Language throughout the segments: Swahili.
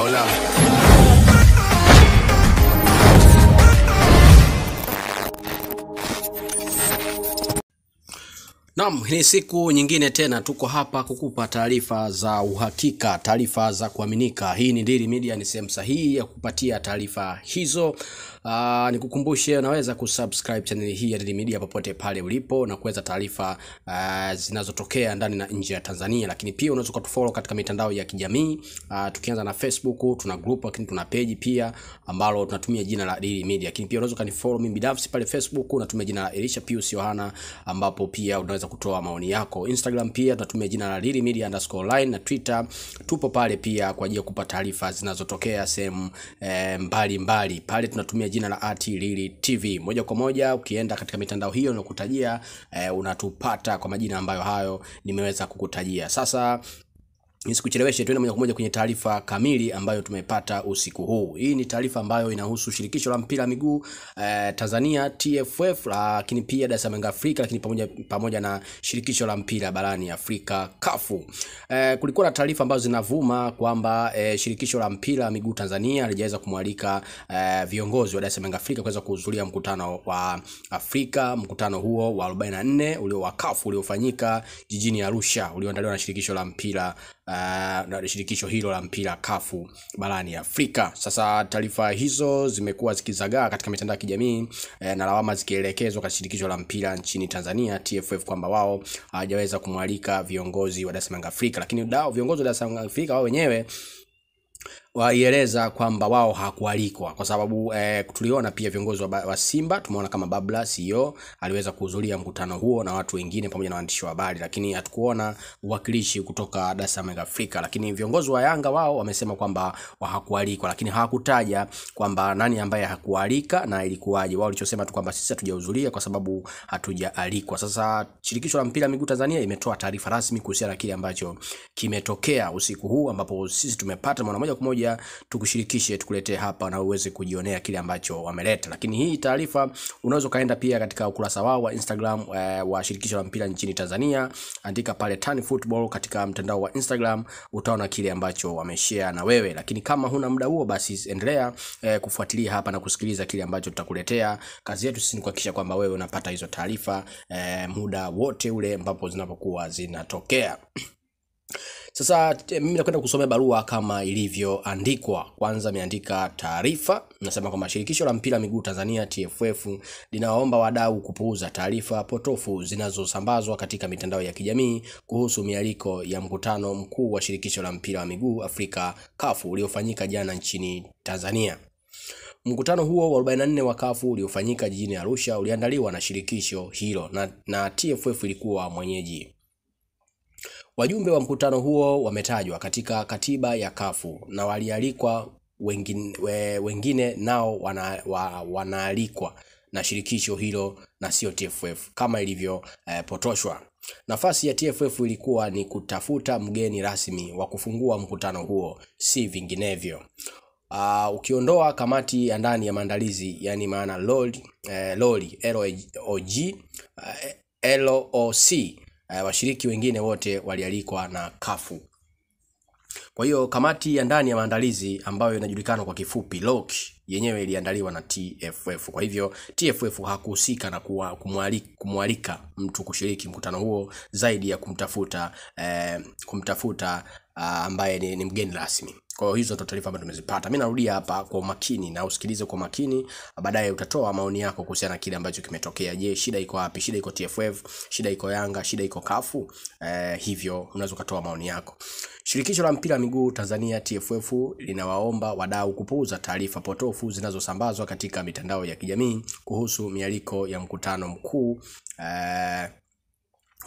Hola. Naam, ni siku nyingine tena tuko hapa kukupa taarifa za uhakika, taarifa za kuaminika. Hii ni dili Media, ni sehemu sahihi ya kupatia taarifa hizo. Uh, nikukumbushe unaweza kusubscribe channel hii ya Daily Media popote pale ulipo na kuweza taarifa uh, zinazotokea ndani na nje ya Tanzania, lakini pia unaweza kutufollow katika mitandao ya kijamii uh, tukianza na Facebook, tuna group lakini tuna page pia ambalo tunatumia jina la Daily Media, lakini pia unaweza kanifollow mimi binafsi pale Facebook natumia jina la Elisha Pius Yohana, ambapo pia unaweza kutoa maoni yako. Instagram pia tunatumia jina la Daily Media underscore line, na Twitter tupo pale pia kwa ajili ya kupata taarifa zinazotokea sehemu eh, mbalimbali pale tunatumia jina jina la Atilili TV. Moja kwa moja ukienda katika mitandao hiyo nakutajia, eh, unatupata kwa majina ambayo hayo nimeweza kukutajia. Sasa nisikuchelewesha tuende moja kwa moja kwenye taarifa kamili ambayo tumepata usiku huu. Hii ni taarifa ambayo inahusu shirikisho la mpira wa miguu eh, Tanzania TFF, lakini pia Dar es Salaam Afrika, lakini pamoja, pamoja na shirikisho la mpira barani Afrika kafu. Eh, kulikuwa na taarifa ambazo zinavuma kwamba eh, shirikisho la mpira wa miguu Tanzania alijaweza kumwalika eh, viongozi wa Dar es Salaam Afrika kuweza kuhudhuria mkutano wa Afrika, mkutano huo wa 44 ulio wa kafu uliofanyika jijini Arusha ulioandaliwa na shirikisho la mpira Ah, na uh, shirikisho hilo la mpira kafu barani Afrika. Sasa taarifa hizo zimekuwa zikizagaa katika mitandao ya kijamii eh, na lawama zikielekezwa kwa shirikisho la mpira nchini Tanzania TFF kwamba wao hawajaweza uh, kumwalika viongozi wa dasmanga Afrika, lakini dao viongozi wa dasmanga Afrika wao wenyewe waieleza kwamba wao hakualikwa kwa sababu e, tuliona pia viongozi wa, wa Simba tumeona kama Babla CEO aliweza kuhudhuria mkutano huo na watu wengine pamoja na waandishi wa habari, lakini hatukuona uwakilishi kutoka Dar es Salaam Afrika. Lakini viongozi wa Yanga wao wamesema kwamba wa hakualikwa, lakini hawakutaja kwamba nani ambaye hakualika na ilikuwaje. Wao walichosema tu kwamba sisi hatujahudhuria kwa sababu hatujaalikwa. Sasa shirikisho la mpira miguu Tanzania imetoa taarifa rasmi kuhusiana na kile ambacho kimetokea usiku huu ambapo sisi tumepata mwana moja kwa moja pia tukushirikishe, tukuletee hapa na uweze kujionea kile ambacho wameleta. Lakini hii taarifa unaweza kaenda pia katika ukurasa wao wa Instagram eh, wa shirikisho la mpira nchini Tanzania, andika pale Tan Football katika mtandao wa Instagram, utaona kile ambacho wameshare na wewe. Lakini kama huna muda huo, basi endelea eh, kufuatilia hapa na kusikiliza kile ambacho tutakuletea. Kazi yetu sisi ni kuhakikisha kwamba wewe unapata hizo taarifa eh, muda wote ule ambapo zinapokuwa zinatokea. Sasa eh, mimi nakwenda kusomea barua kama ilivyoandikwa. Kwanza ameandika taarifa, nasema kwamba shirikisho la mpira miguu Tanzania TFF linawaomba wadau kupuuza taarifa potofu zinazosambazwa katika mitandao ya kijamii kuhusu mialiko ya mkutano mkuu wa shirikisho la mpira wa miguu Afrika kafu uliofanyika jana nchini Tanzania. Mkutano huo wa 44 wa kafu uliofanyika jijini Arusha uliandaliwa na shirikisho hilo na, na TFF ilikuwa mwenyeji. Wajumbe wa mkutano huo wametajwa katika katiba ya kafu na walialikwa wengine, wengine nao wana, wa, wanaalikwa na shirikisho hilo na sio TFF kama ilivyopotoshwa. Eh, nafasi ya TFF ilikuwa ni kutafuta mgeni rasmi wa kufungua mkutano huo, si vinginevyo. Uh, ukiondoa kamati ya ndani ya maandalizi yani maana LOG, eh, LOG, LOG, eh, LOC uh, washiriki wengine wote walialikwa na kafu. Kwa hiyo kamati ya ndani ya maandalizi ambayo inajulikana kwa kifupi lock yenyewe iliandaliwa na TFF. Kwa hivyo TFF hakuhusika na kumwalika mtu kushiriki mkutano huo zaidi ya kumtafuta eh, kumtafuta ah, ambaye ni, ni mgeni rasmi. Kwa hiyo hizo ndo taarifa ambazo tumezipata. Mimi narudia hapa kwa makini na usikilize kwa makini, baadaye utatoa maoni yako kuhusiana na kile ambacho kimetokea. Je, shida iko wapi? Shida iko TFF, shida iko Yanga, shida iko Kafu? Eh, hivyo unaweza kutoa maoni yako. Shirikisho la mpira miguu Tanzania TFF linawaomba wadau kupuuza taarifa potofu zinazosambazwa katika mitandao ya kijamii kuhusu mialiko ya mkutano mkuu eh,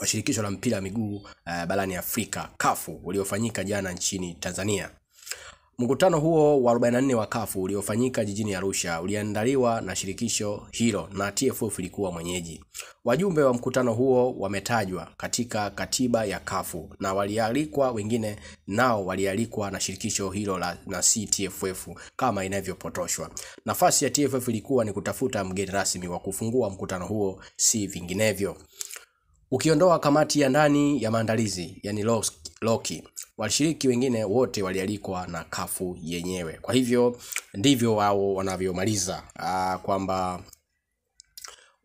wa shirikisho la mpira wa miguu eh, barani Afrika CAF uliofanyika jana nchini Tanzania. Mkutano huo wa 44 wa kafu uliofanyika jijini Arusha uliandaliwa na shirikisho hilo na TFF ilikuwa mwenyeji. Wajumbe wa mkutano huo wametajwa katika katiba ya kafu na walialikwa, wengine nao walialikwa na shirikisho hilo la, na si TFF kama inavyopotoshwa. Nafasi ya TFF ilikuwa ni kutafuta mgeni rasmi wa kufungua mkutano huo, si vinginevyo. Ukiondoa kamati ya ndani ya maandalizi yani Loki, washiriki wengine wote walialikwa na kafu yenyewe. Kwa hivyo ndivyo wao wanavyomaliza ah, kwamba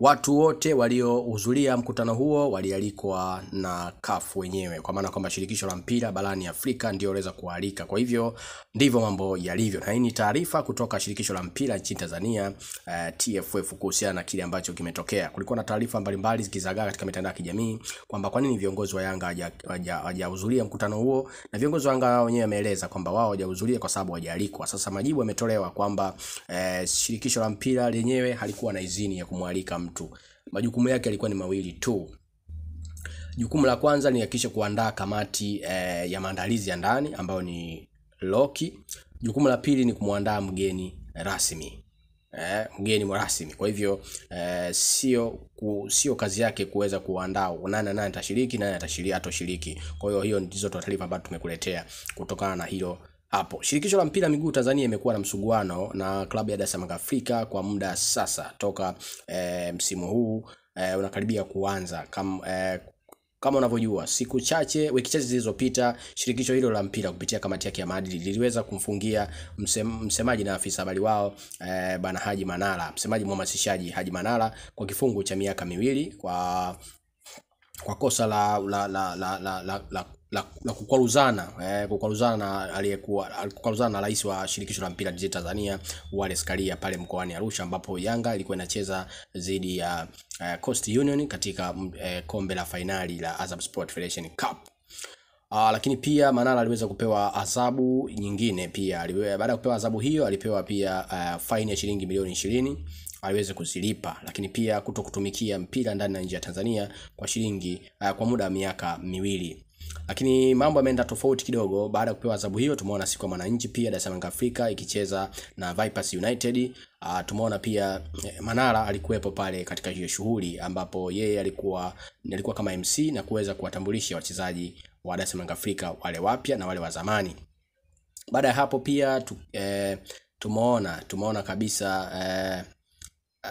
Watu wote waliohudhuria mkutano huo walialikwa na CAF wenyewe, kwa maana kwamba shirikisho la mpira barani Afrika ndio waliweza kualika. Kwa hivyo ndivyo mambo yalivyo, na hii ni taarifa kutoka shirikisho la mpira nchini Tanzania uh, eh, TFF kuhusiana na kile ambacho kimetokea. Kulikuwa na taarifa mbalimbali zikizagaa katika mitandao ya kijamii kwamba kwa nini viongozi wa Yanga hawajahudhuria mkutano huo, na viongozi wa Yanga wenyewe wameeleza kwamba wao hawajahudhuria kwa sababu hawajaalikwa. Sasa majibu yametolewa kwamba uh, shirikisho la mpira lenyewe halikuwa na idhini ya kumwalika mtu. Majukumu yake yalikuwa ni mawili tu. Jukumu la kwanza ni hakikisha kuandaa kamati eh, ya maandalizi ya ndani ambayo ni Loki. Jukumu la pili ni kumwandaa mgeni rasmi eh, mgeni rasmi. Kwa hivyo eh, sio ku, sio kazi yake kuweza kuandaa nani nani atashiriki nani atashiriki atoshiriki. Kwa hiyo hiyo ndizo taarifa ambazo tumekuletea kutokana na hilo hapo. Shirikisho la mpira miguu Tanzania imekuwa na msuguano na klabu ya Dar es Salaam Afrika kwa muda sasa toka e, msimu huu e, unakaribia kuanza kam, e, kama unavyojua siku chache wiki chache zilizopita shirikisho hilo la mpira kupitia kamati yake ya maadili liliweza kumfungia msem, msemaji na afisa habari wao e, bana Haji Manara, msemaji mhamasishaji Haji Manara kwa kifungo cha miaka miwili kwa kwa kosa la la la la, la, la, la la, la kukwaruzana eh, kukwaruzana na aliyekuwa alikwaruzana na rais wa shirikisho la mpira jijini Tanzania Wallace Karia pale mkoani Arusha, ambapo Yanga ilikuwa inacheza dhidi ya uh, Coast Union katika uh, kombe la fainali la Azam Sport Federation Cup. Uh, lakini pia Manara aliweza kupewa adhabu nyingine pia. Baada ya kupewa adhabu hiyo, alipewa pia uh, faini ya shilingi milioni ishirini aweze kuzilipa, lakini pia kuto kutumikia mpira ndani na nje ya Tanzania kwa shilingi uh, kwa muda wa miaka miwili. Lakini mambo yameenda tofauti kidogo baada ya kupewa adhabu hiyo. Tumeona siku ya Mwananchi pia Dar es Salaam Afrika ikicheza na Vipers United. Uh, tumeona pia eh, Manara alikuwepo pale katika hiyo shughuli ambapo yeye alikuwa alikuwa kama MC na kuweza kuwatambulisha wachezaji wa Dar es Salaam Afrika wale wapya na wale wa zamani. Baada ya hapo pia tu, eh, tumeona tumeona kabisa eh,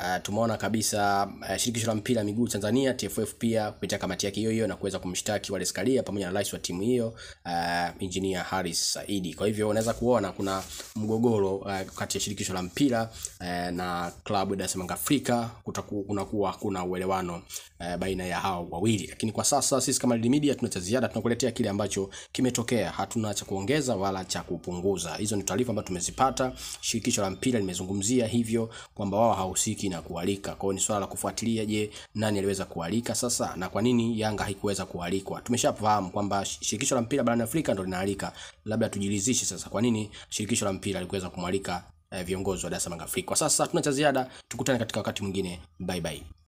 Uh, tumeona kabisa uh, shirikisho la mpira miguu Tanzania TFF pia kupitia kamati yake hiyo hiyo na kuweza kumshtaki wale Karia pamoja na rais wa timu hiyo uh, engineer Harris Saidi. Kwa hivyo unaweza kuona kuna mgogoro uh, kati ya shirikisho la mpira uh, na klabu ya Simba Afrika, kutakuwa kunakuwa kuna uelewano uh, baina ya hao wawili, lakini kwa sasa sisi kama Red Media tuna cha ziada, tunakuletea kile ambacho kimetokea, hatuna cha kuongeza wala cha kupunguza. Hizo ni taarifa ambazo tumezipata. Shirikisho la mpira limezungumzia hivyo kwamba wao hawahusiki muziki na kualika. Kwao ni swala la kufuatilia, je, nani aliweza kualika sasa na kwa nini Yanga haikuweza kualikwa? Tumeshafahamu kwamba shirikisho la mpira barani Afrika ndo linaalika, labda tujilizishe sasa kwa nini shirikisho la mpira likuweza kumwalika eh, viongozi wa Dar es Salaam Afrika. Kwa sasa tuna cha ziada, tukutane katika wakati mwingine. Bye bye.